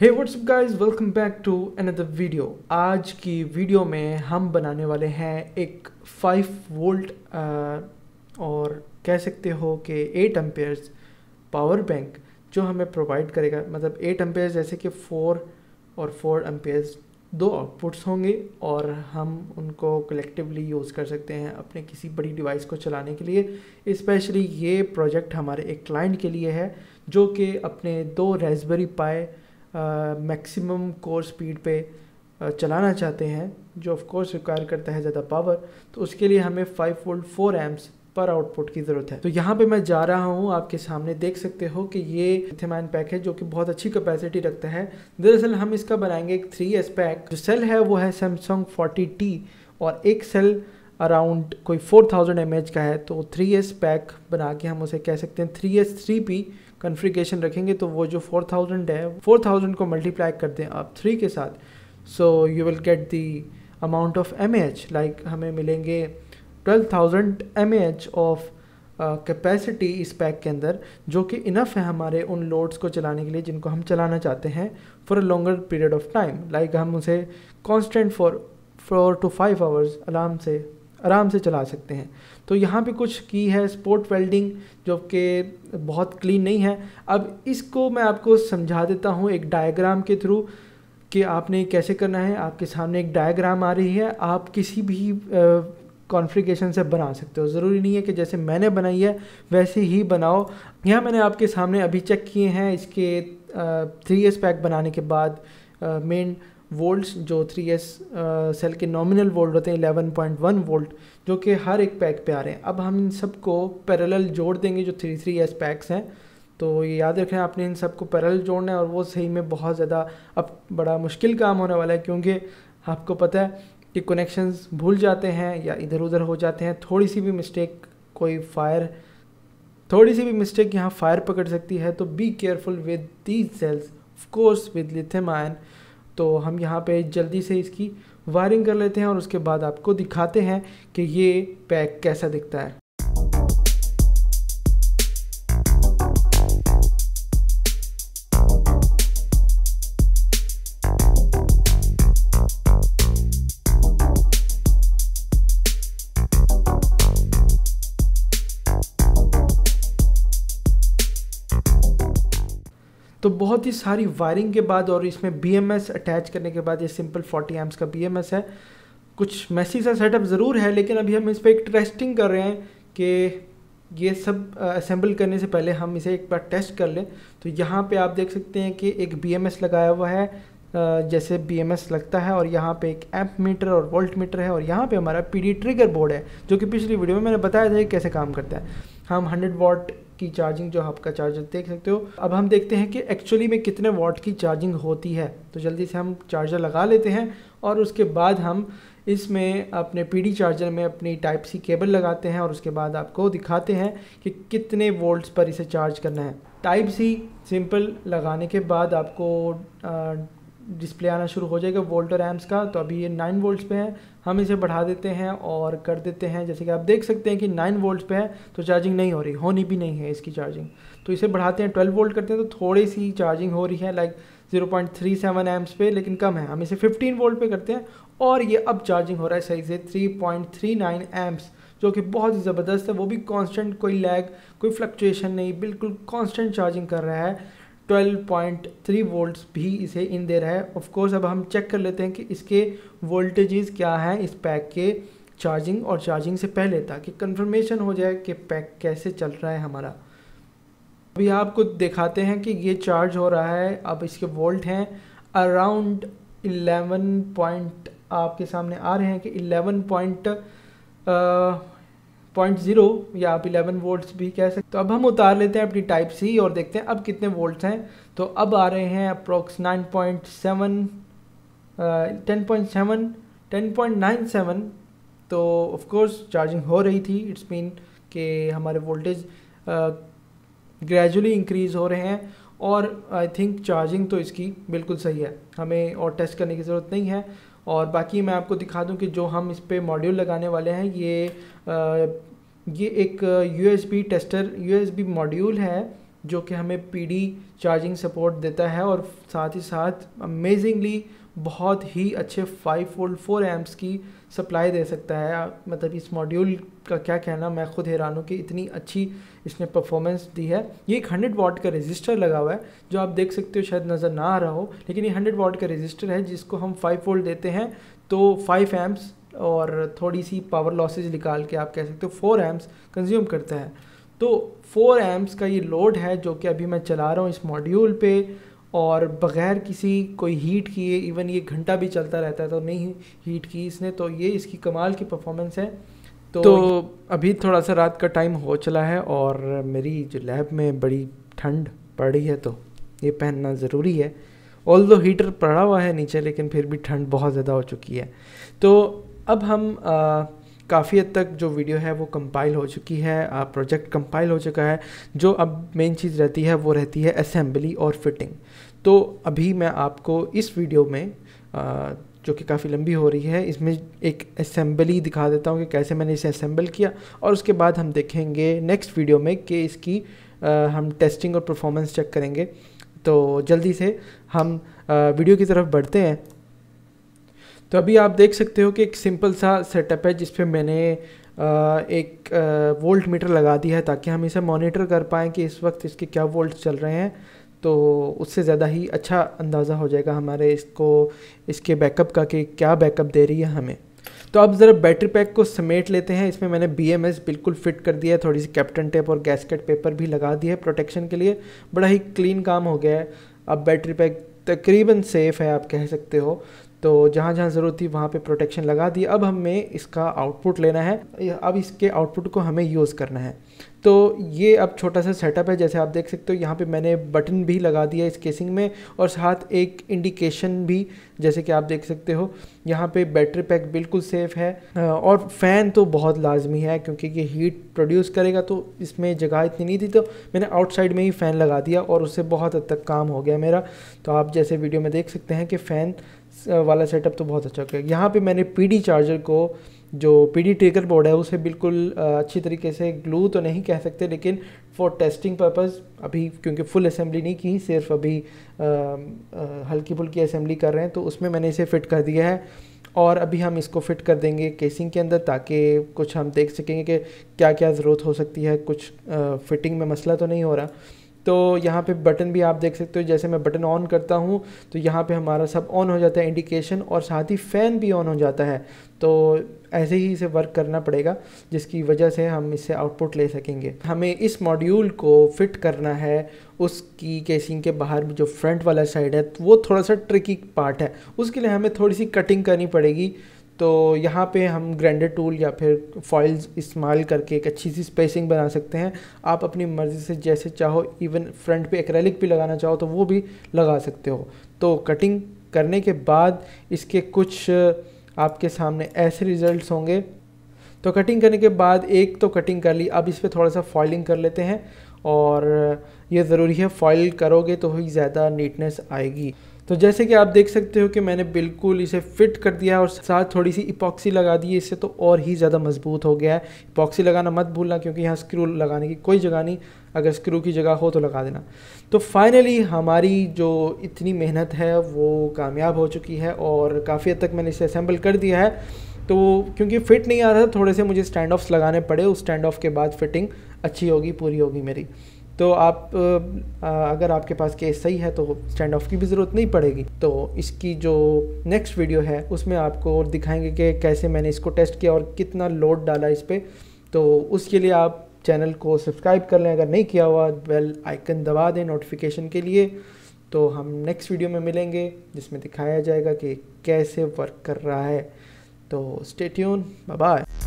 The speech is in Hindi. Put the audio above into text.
hey what's up guys welcome back to another video आज की वीडियो में हम बनाने वाले हैं एक 5 वोल्ट और कह सकते हो कि 8 एम्पेयर्स पावर बैंक जो हमें प्रोवाइड करेगा मतलब 8 एम्पेयर्स जैसे कि 4 और 4 एम्पेयर्स दो आउटपुट्स होंगे और हम उनको कलेक्टिवली यूज़ कर सकते हैं अपने किसी बड़ी डिवाइस को चलाने के लिए स्पेशली ये प्रोजेक्ट हमारे एक क्लाइंट के लिए है जो कि अपने दो रेसबरी पाए मैक्सिमम कोर स्पीड पे चलाना चाहते हैं जो ऑफ कोर्स रिक्वायर करता है ज़्यादा पावर तो उसके लिए हमें फाइव वोल्ट फोर एम्स पर आउटपुट की ज़रूरत है तो यहाँ पे मैं जा रहा हूँ आपके सामने देख सकते हो कि ये इथेमान पैक है जो कि बहुत अच्छी कैपेसिटी रखता है दरअसल हम इसका बनाएंगे एक थ्री एस पैक जो सेल है वो है सैमसंग फोर्टी टी और एक सेल अराउंड कोई फोर थाउजेंड एम एच का है तो थ्री एस पैक बना के हम उसे कह सकते हैं three S three P configuration रखेंगे तो वो जो फोर थाउजेंड है फोर थाउजेंड को मल्टीप्लाई कर दें आप थ्री के साथ so you will get the amount of M like हमें मिलेंगे twelve thousand M of capacity इस पैक के अंदर जो कि इनफ है हमारे उन लोड्स को चलाने के लिए जिनको हम चलाना चाहते हैं for a longer period of time like हम उसे constant for four to five hours आराम से आराम से चला सकते हैं तो यहाँ पे कुछ की है स्पोर्ट वेल्डिंग जो कि बहुत क्लीन नहीं है अब इसको मैं आपको समझा देता हूँ एक डायग्राम के थ्रू कि आपने कैसे करना है आपके सामने एक डायग्राम आ रही है आप किसी भी कॉन्फ़िगरेशन से बना सकते हो ज़रूरी नहीं है कि जैसे मैंने बनाई है वैसे ही बनाओ यहाँ मैंने आपके सामने अभी चेक किए हैं इसके थ्री एस पैक बनाने के बाद मेन वोल्ट्स जो थ्री एस सेल के नॉमिनल वोल्ट होते हैं 11.1 वोल्ट जो कि हर एक पैक पे आ रहे हैं अब हम इन सब को पैरेलल जोड़ देंगे जो थ्री थ्री एस पैक्स हैं तो ये याद रखना आपने इन सबको पैरेलल जोड़ना है और वो सही में बहुत ज़्यादा अब बड़ा मुश्किल काम होने वाला है क्योंकि आपको पता है कि कनेक्शंस भूल जाते हैं या इधर उधर हो जाते हैं थोड़ी सी भी मिस्टेक कोई फायर थोड़ी सी भी मिस्टेक यहाँ फायर पकड़ सकती है तो be careful with these cells of course with lithium ion तो हम यहाँ पे जल्दी से इसकी वायरिंग कर लेते हैं और उसके बाद आपको दिखाते हैं कि ये पैक कैसा दिखता है तो बहुत ही सारी वायरिंग के बाद और इसमें बी एम एस अटैच करने के बाद ये सिंपल फोर्टी एम्स का बी एम एस है कुछ मैसी सा सेटअप ज़रूर है लेकिन अभी हम इस पर एक टेस्टिंग कर रहे हैं कि ये सब असेंबल करने से पहले हम इसे एक बार टेस्ट कर लें तो यहाँ पे आप देख सकते हैं कि एक बी एम एस लगाया हुआ है जैसे बी एम एस लगता है और यहाँ पे एक एम्प मीटर और वोल्ट मीटर है और यहाँ पे हमारा पी डी ट्रिगर बोर्ड है जो कि पिछली वीडियो में मैंने बताया था कि कैसे काम करता है हम 100 वॉट की चार्जिंग जो आपका चार्जर देख सकते हो अब हम देखते हैं कि एक्चुअली में कितने वॉट की चार्जिंग होती है तो जल्दी से हम चार्जर लगा लेते हैं और उसके बाद हम इसमें अपने पीडी चार्जर में अपनी टाइप सी केबल लगाते हैं और उसके बाद आपको दिखाते हैं कि कितने वोल्ट्स पर इसे चार्ज करना है टाइप सी सिंपल लगाने के बाद आपको डिस्प्ले आना शुरू हो जाएगा वोल्ट और एम्स का तो अभी ये नाइन वोल्ट्स पे है हम इसे बढ़ा देते हैं और कर देते हैं जैसे कि आप देख सकते हैं कि नाइन वोल्ट्स पे है तो चार्जिंग नहीं हो रही होनी भी नहीं है इसकी चार्जिंग तो इसे बढ़ाते हैं ट्वेल्व वोल्ट करते हैं तो थोड़ी सी चार्जिंग हो रही है like zero point three seven amps पे लेकिन कम है हम इसे फिफ्टीन वोल्ट पे करते हैं और ये अब चार्जिंग हो रहा है सही से थ्री पॉइंट थ्री नाइन जो कि बहुत ही ज़बरदस्त है वो भी कॉन्स्टेंट कोई लैग कोई फ्लक्चुएशन नहीं बिल्कुल कॉन्स्टेंट चार्जिंग कर रहा है 12.3 वोल्ट्स भी इसे इन दे रहा है ऑफ कोर्स अब हम चेक कर लेते हैं कि इसके वोल्टेजेस क्या हैं इस पैक के चार्जिंग और चार्जिंग से पहले ताकि कंफर्मेशन हो जाए कि पैक कैसे चल रहा है हमारा अभी आपको दिखाते हैं कि ये चार्ज हो रहा है अब इसके वोल्ट हैं अराउंड 11 पॉइंट आपके सामने आ रहे हैं कि 11 पॉइंट पॉइंट जीरो या आप इलेवन वोल्ट्स भी कह सकते तो अब हम उतार लेते हैं अपनी टाइप सी और देखते हैं अब कितने वोल्ट्स हैं तो अब आ रहे हैं approx nine point seven ten point seven ten point nine seven तो ऑफकोर्स चार्जिंग हो रही थी इट्स मीन कि हमारे वोल्टेज ग्रेजुअली इंक्रीज़ हो रहे हैं और आई थिंक चार्जिंग तो इसकी बिल्कुल सही है हमें और टेस्ट करने की ज़रूरत नहीं है और बाकी मैं आपको दिखा दूं कि जो हम इस पर मॉड्यूल लगाने वाले हैं ये आ, ये एक यू टेस्टर यू मॉड्यूल है जो कि हमें पीडी चार्जिंग सपोर्ट देता है और साथ ही साथ अमेजिंगली बहुत ही अच्छे फाइव फोल्ड फोर एम्प्स की सप्लाई दे सकता है मतलब इस मॉड्यूल का क्या कहना मैं खुद हैरान हूँ कि इतनी अच्छी इसने परफॉर्मेंस दी है ये एक हंड्रेड वाट का रजिस्टर लगा हुआ है जो आप देख सकते हो शायद नज़र ना आ रहा हो लेकिन ये हंड्रेड वाट का रजिस्टर है जिसको हम फाइव वोल्ट देते हैं तो फाइव एम्प्स और थोड़ी सी पावर लॉसेज निकाल के आप कह सकते हो फोर एम्प्स कंज्यूम करता है तो फोर एम्प्स का ये लोड है जो कि अभी मैं चला रहा हूँ इस मॉड्यूल पे और बग़ैर किसी कोई हीट किए इवन ये घंटा भी चलता रहता है तो नहीं हीट की इसने तो ये इसकी कमाल की परफॉर्मेंस है तो, तो अभी थोड़ा सा रात का टाइम हो चला है और मेरी जो लैब में बड़ी ठंड पड़ रही है तो ये पहनना ज़रूरी है ऑल दो हीटर पड़ा हुआ है नीचे लेकिन फिर भी ठंड बहुत ज़्यादा हो चुकी है तो अब हम काफ़ी हद तक जो वीडियो है वो कंपाइल हो चुकी है प्रोजेक्ट कंपाइल हो चुका है जो अब मेन चीज़ रहती है वो रहती है असेंबली और फिटिंग तो अभी मैं आपको इस वीडियो में आ, जो कि काफ़ी लंबी हो रही है इसमें एक असेंबली दिखा देता हूँ कि कैसे मैंने इसे असेंबल किया और उसके बाद हम देखेंगे नेक्स्ट वीडियो में कि इसकी आ, हम टेस्टिंग और परफॉर्मेंस चेक करेंगे तो जल्दी से हम आ, वीडियो की तरफ बढ़ते हैं तो अभी आप देख सकते हो कि एक सिंपल सा सेटअप है जिस पर मैंने एक वोल्ट मीटर लगा दिया है ताकि हम इसे मॉनिटर कर पाएँ कि इस वक्त इसके क्या वोल्ट चल रहे हैं तो उससे ज़्यादा ही अच्छा अंदाज़ा हो जाएगा हमारे इसको इसके बैकअप का कि क्या बैकअप दे रही है हमें तो अब ज़रा बैटरी पैक को समेट लेते हैं इसमें मैंने बी एम एस बिल्कुल फिट कर दिया है थोड़ी सी कैप्टन टेप और गैसकेट पेपर भी लगा दिया है प्रोटेक्शन के लिए बड़ा ही क्लीन काम हो गया है अब बैटरी पैक तकरीबन सेफ़ है आप कह सकते हो तो जहाँ जहाँ ज़रूरत थी वहाँ पे प्रोटेक्शन लगा दी अब हमें इसका आउटपुट लेना है अब इसके आउटपुट को हमें यूज़ करना है तो ये अब छोटा सा सेटअप है जैसे आप देख सकते हो यहाँ पे मैंने बटन भी लगा दिया इस केसिंग में और साथ एक इंडिकेशन भी जैसे कि आप देख सकते हो यहाँ पे बैटरी पैक बिल्कुल सेफ़ है और फ़ैन तो बहुत लाजमी है क्योंकि ये हीट प्रोड्यूस करेगा तो इसमें जगह इतनी नहीं थी तो मैंने आउटसाइड में ही फ़ैन लगा दिया और उससे बहुत हद तक काम हो गया मेरा तो आप जैसे वीडियो में देख सकते हैं कि फ़ैन वाला सेटअप तो बहुत अच्छा है यहाँ पे मैंने पीडी चार्जर को जो पीडी टेकर बोर्ड है उसे बिल्कुल अच्छी तरीके से ग्लू तो नहीं कह सकते लेकिन फॉर टेस्टिंग पर्पस अभी क्योंकि फुल असेंबली नहीं की सिर्फ अभी हल्की फुल्की असेंबली कर रहे हैं तो उसमें मैंने इसे फिट कर दिया है और अभी हम इसको फिट कर देंगे केसिंग के अंदर ताकि कुछ हम देख सकेंगे कि क्या क्या ज़रूरत हो सकती है कुछ फिटिंग में मसला तो नहीं हो रहा तो यहाँ पे बटन भी आप देख सकते हो जैसे मैं बटन ऑन करता हूँ तो यहाँ पे हमारा सब ऑन हो जाता है इंडिकेशन और साथ ही फ़ैन भी ऑन हो जाता है तो ऐसे ही इसे वर्क करना पड़ेगा जिसकी वजह से हम इससे आउटपुट ले सकेंगे हमें इस मॉड्यूल को फिट करना है उसकी केसिंग के बाहर जो फ्रंट वाला साइड है तो वो थोड़ा सा ट्रिकी पार्ट है उसके लिए हमें थोड़ी सी कटिंग करनी पड़ेगी तो यहाँ पे हम ग्रैंडेड टूल या फिर फॉइल्स इस्तेमाल करके एक अच्छी सी स्पेसिंग बना सकते हैं आप अपनी मर्ज़ी से जैसे चाहो इवन फ्रंट पे एक्रेलिक भी लगाना चाहो तो वो भी लगा सकते हो तो कटिंग करने के बाद इसके कुछ आपके सामने ऐसे रिज़ल्ट होंगे तो कटिंग करने के बाद एक तो कटिंग कर ली अब इस पर थोड़ा सा फॉइलिंग कर लेते हैं और ये ज़रूरी है फॉइल करोगे तो ही ज़्यादा नीटनेस आएगी तो जैसे कि आप देख सकते हो कि मैंने बिल्कुल इसे फिट कर दिया और साथ थोड़ी सी इपॉक्सी लगा दी है इससे तो और ही ज़्यादा मजबूत हो गया है इपॉक्सी लगाना मत भूलना क्योंकि यहाँ स्क्रू लगाने की कोई जगह नहीं अगर स्क्रू की जगह हो तो लगा देना तो फाइनली हमारी जो इतनी मेहनत है वो कामयाब हो चुकी है और काफ़ी हद तक मैंने इसे असेंबल कर दिया है तो क्योंकि फ़िट नहीं आ रहा था थोड़े से मुझे स्टैंड ऑफ्स लगाने पड़े उस स्टैंड ऑफ के बाद फिटिंग अच्छी होगी पूरी होगी मेरी तो आप अगर आपके पास केस सही है तो स्टैंड ऑफ की भी ज़रूरत नहीं पड़ेगी तो इसकी जो नेक्स्ट वीडियो है उसमें आपको दिखाएंगे कि कैसे मैंने इसको टेस्ट किया और कितना लोड डाला इस पर तो उसके लिए आप चैनल को सब्सक्राइब कर लें अगर नहीं किया हुआ बेल आइकन दबा दें नोटिफिकेशन के लिए तो हम नेक्स्ट वीडियो में मिलेंगे जिसमें दिखाया जाएगा कि कैसे वर्क कर रहा है तो स्टेट्यून बाय